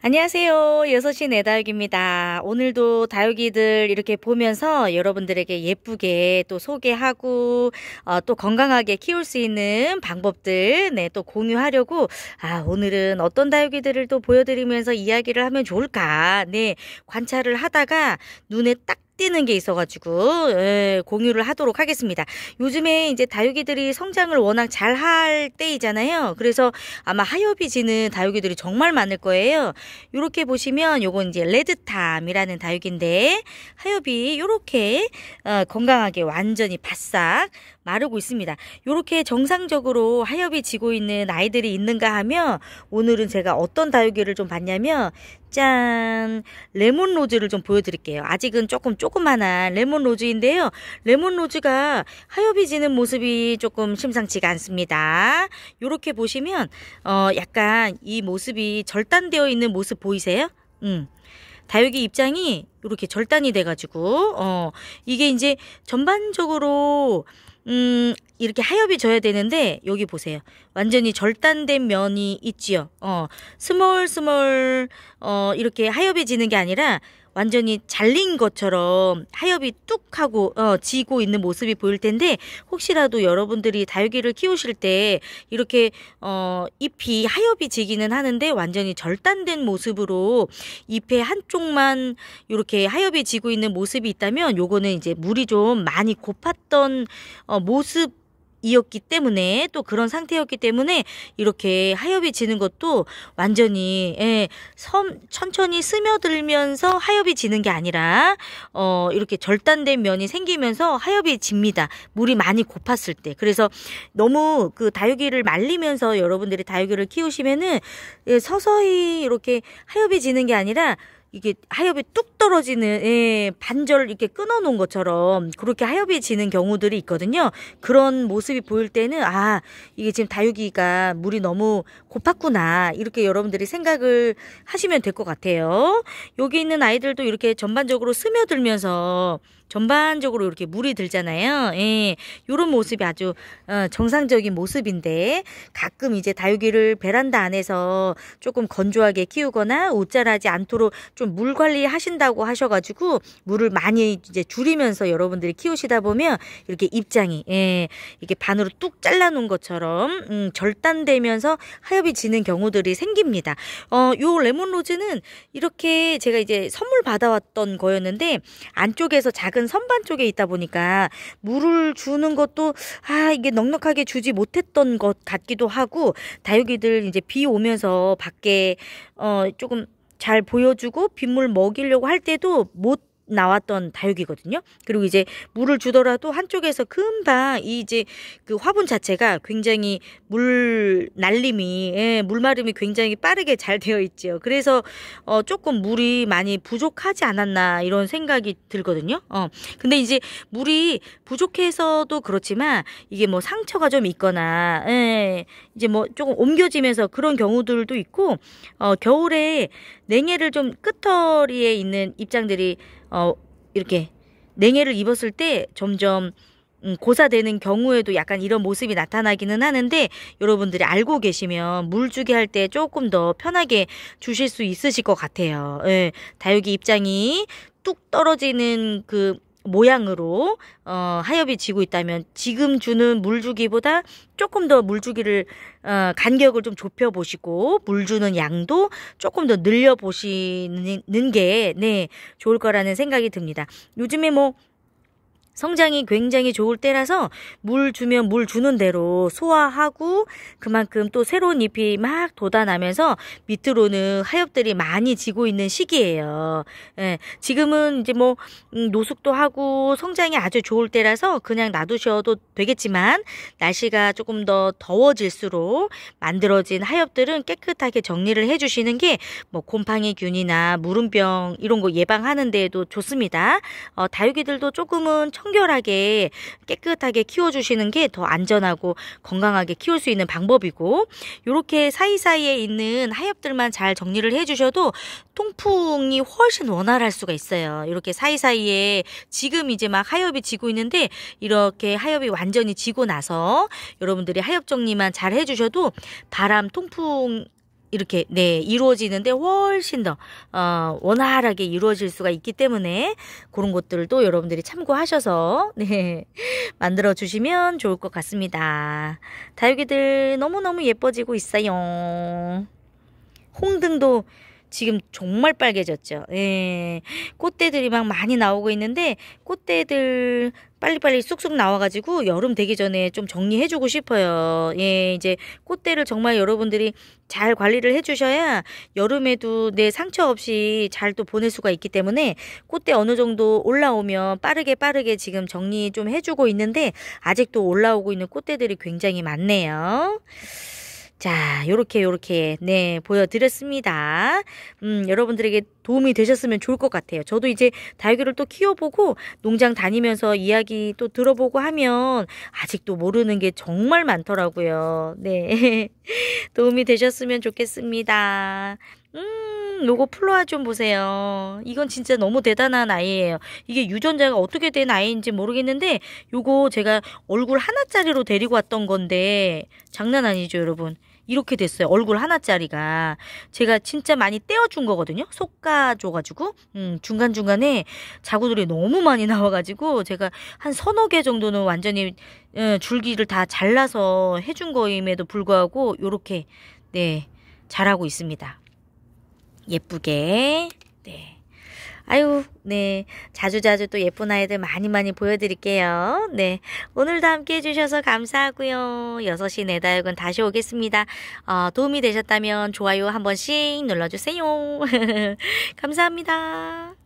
안녕하세요. 6시 내다육입니다. 오늘도 다육이들 이렇게 보면서 여러분들에게 예쁘게 또 소개하고 어, 또 건강하게 키울 수 있는 방법들 네, 또 공유하려고 아, 오늘은 어떤 다육이들을 또 보여드리면서 이야기를 하면 좋을까? 네, 관찰을 하다가 눈에 딱 뛰는 게 있어가지고 예, 공유를 하도록 하겠습니다. 요즘에 이제 다육이들이 성장을 워낙 잘 할 때이잖아요. 그래서 아마 하엽이 지는 다육이들이 정말 많을 거예요. 이렇게 보시면 요건 이제 레드탐이라는 다육인데 하엽이 이렇게 어, 건강하게 완전히 바싹 마르고 있습니다. 이렇게 정상적으로 하엽이 지고 있는 아이들이 있는가 하면 오늘은 제가 어떤 다육이를 좀 봤냐면 짠 레몬 로즈를 좀 보여드릴게요. 아직은 조금 조그만한 레몬 로즈인데요. 레몬 로즈가 하엽이 지는 모습이 조금 심상치가 않습니다. 이렇게 보시면 어 약간 이 모습이 절단되어 있는 모습 보이세요? 음. 다육이 입장이 이렇게 절단이 돼가지고 어 이게 이제 전반적으로 음, 이렇게 하엽이 져야 되는데 여기 보세요. 완전히 절단된 면이 있지요. 어, 스몰 스몰 어 이렇게 하엽이 지는 게 아니라 완전히 잘린 것처럼 하엽이 뚝 하고 어, 지고 있는 모습이 보일 텐데 혹시라도 여러분들이 다육이를 키우실 때 이렇게 어, 잎이 하엽이 지기는 하는데 완전히 절단된 모습으로 잎의 한쪽만 이렇게 하엽이 지고 있는 모습이 있다면 요거는 이제 물이 좀 많이 고팠던 어, 모습 이었기 때문에 또 그런 상태였기 때문에 이렇게 하엽이 지는 것도 완전히 예, 섬, 천천히 스며들면서 하엽이 지는 게 아니라 어, 이렇게 절단된 면이 생기면서 하엽이 집니다. 물이 많이 고팠을 때. 그래서 너무 그 다육이를 말리면서 여러분들이 다육이를 키우시면은 예, 서서히 이렇게 하엽이 지는 게 아니라 이게 하엽이 뚝 떨어지는 예, 반절 이렇게 끊어 놓은 것처럼 그렇게 하엽이 지는 경우들이 있거든요. 그런 모습이 보일 때는 아, 이게 지금 다육이가 물이 너무 고팠구나. 이렇게 여러분들이 생각을 하시면 될 것 같아요. 여기 있는 아이들도 이렇게 전반적으로 스며들면서 전반적으로 이렇게 물이 들잖아요. 예. 요런 모습이 아주 어, 정상적인 모습인데 가끔 이제 다육이를 베란다 안에서 조금 건조하게 키우거나 옷자라지 않도록 좀 물 관리하신다고 하셔가지고 물을 많이 이제 줄이면서 여러분들이 키우시다 보면 이렇게 입장이 예, 이렇게 반으로 뚝 잘라놓은 것처럼 음, 절단되면서 하엽이 지는 경우들이 생깁니다. 어, 요 레몬 로즈는 이렇게 제가 이제 선물 받아왔던 거였는데 안쪽에서 작은 약간 선반 쪽에 있다 보니까 물을 주는 것도 아 이게 넉넉하게 주지 못했던 것 같기도 하고 다육이들 이제 비 오면서 밖에 어 조금 잘 보여주고 빗물 먹이려고 할 때도 못 나왔던 다육이거든요. 그리고 이제 물을 주더라도 한쪽에서 금방 이 이제 그 화분 자체가 굉장히 물 날림이 예, 물마름이 굉장히 빠르게 잘 되어 있지요. 그래서 어 조금 물이 많이 부족하지 않았나 이런 생각이 들거든요. 어. 근데 이제 물이 부족해서도 그렇지만 이게 뭐 상처가 좀 있거나 예, 이제 뭐 조금 옮겨지면서 그런 경우들도 있고 어 겨울에 냉해를 좀끝터리에 있는 입장들이 어, 이렇게 냉해를 입었을 때 점점 음, 고사되는 경우에도 약간 이런 모습이 나타나기는 하는데 여러분들이 알고 계시면 물 주기 할 때 조금 더 편하게 주실 수 있으실 것 같아요. 예, 다육이 입장이 뚝 떨어지는 그 모양으로 어, 하엽이 지고 있다면 지금 주는 물주기보다 조금 더 물주기를 어, 간격을 좀 좁혀 보시고 물주는 양도 조금 더 늘려 보시는 게 네 좋을 거라는 생각이 듭니다. 요즘에 뭐 성장이 굉장히 좋을 때라서 물 주면 물 주는 대로 소화하고 그만큼 또 새로운 잎이 막 돋아나면서 밑으로는 하엽들이 많이 지고 있는 시기예요. 예, 지금은 이제 뭐 음, 노숙도 하고 성장이 아주 좋을 때라서 그냥 놔두셔도 되겠지만 날씨가 조금 더 더워질수록 만들어진 하엽들은 깨끗하게 정리를 해주시는 게 뭐 곰팡이 균이나 물음병 이런 거 예방하는 데에도 좋습니다. 어, 다육이들도 조금은 청 청결하게 깨끗하게 키워주시는 게 더 안전하고 건강하게 키울 수 있는 방법이고 이렇게 사이사이에 있는 하엽들만 잘 정리를 해주셔도 통풍이 훨씬 원활할 수가 있어요. 이렇게 사이사이에 지금 이제 막 하엽이 지고 있는데 이렇게 하엽이 완전히 지고 나서 여러분들이 하엽 정리만 잘 해주셔도 바람 통풍 이렇게 네 이루어지는데 훨씬 더 어, 원활하게 이루어질 수가 있기 때문에 그런 것들도 여러분들이 참고하셔서 네 만들어 주시면 좋을 것 같습니다. 다육이들 너무 너무 예뻐지고 있어요. 홍등도 지금 정말 빨개졌죠. 예. 꽃대들이 막 많이 나오고 있는데 꽃대들 빨리빨리 쑥쑥 나와가지고 여름 되기 전에 좀 정리해주고 싶어요. 예, 이제 꽃대를 정말 여러분들이 잘 관리를 해주셔야 여름에도 내 상처 없이 잘 또 보낼 수가 있기 때문에 꽃대 어느 정도 올라오면 빠르게 빠르게 지금 정리 좀 해주고 있는데 아직도 올라오고 있는 꽃대들이 굉장히 많네요. 자, 요렇게 요렇게 네, 보여 드렸습니다. 음, 여러분들에게 도움이 되셨으면 좋을 것 같아요. 저도 이제 달걀을 또 키워보고 농장 다니면서 이야기 또 들어보고 하면 아직도 모르는 게 정말 많더라고요. 네. 도움이 되셨으면 좋겠습니다. 음, 요거 플로아 좀 보세요. 이건 진짜 너무 대단한 아이예요. 이게 유전자가 어떻게 된 아이인지 모르겠는데 요거 제가 얼굴 하나짜리로 데리고 왔던 건데 장난 아니죠, 여러분. 이렇게 됐어요. 얼굴 하나짜리가. 제가 진짜 많이 떼어준 거거든요. 속가줘가지고. 음, 중간중간에 자구들이 너무 많이 나와가지고 제가 한 서너 개 정도는 완전히 음, 줄기를 다 잘라서 해준 거임에도 불구하고 요렇게 네, 잘하고 있습니다. 예쁘게. 네. 아유, 네. 자주자주 또 예쁜 아이들 많이 많이 보여드릴게요. 네. 오늘도 함께 해주셔서 감사하고요. 6시 내다육은 다시 오겠습니다. 어, 도움이 되셨다면 좋아요 한 번씩 눌러주세요. 감사합니다.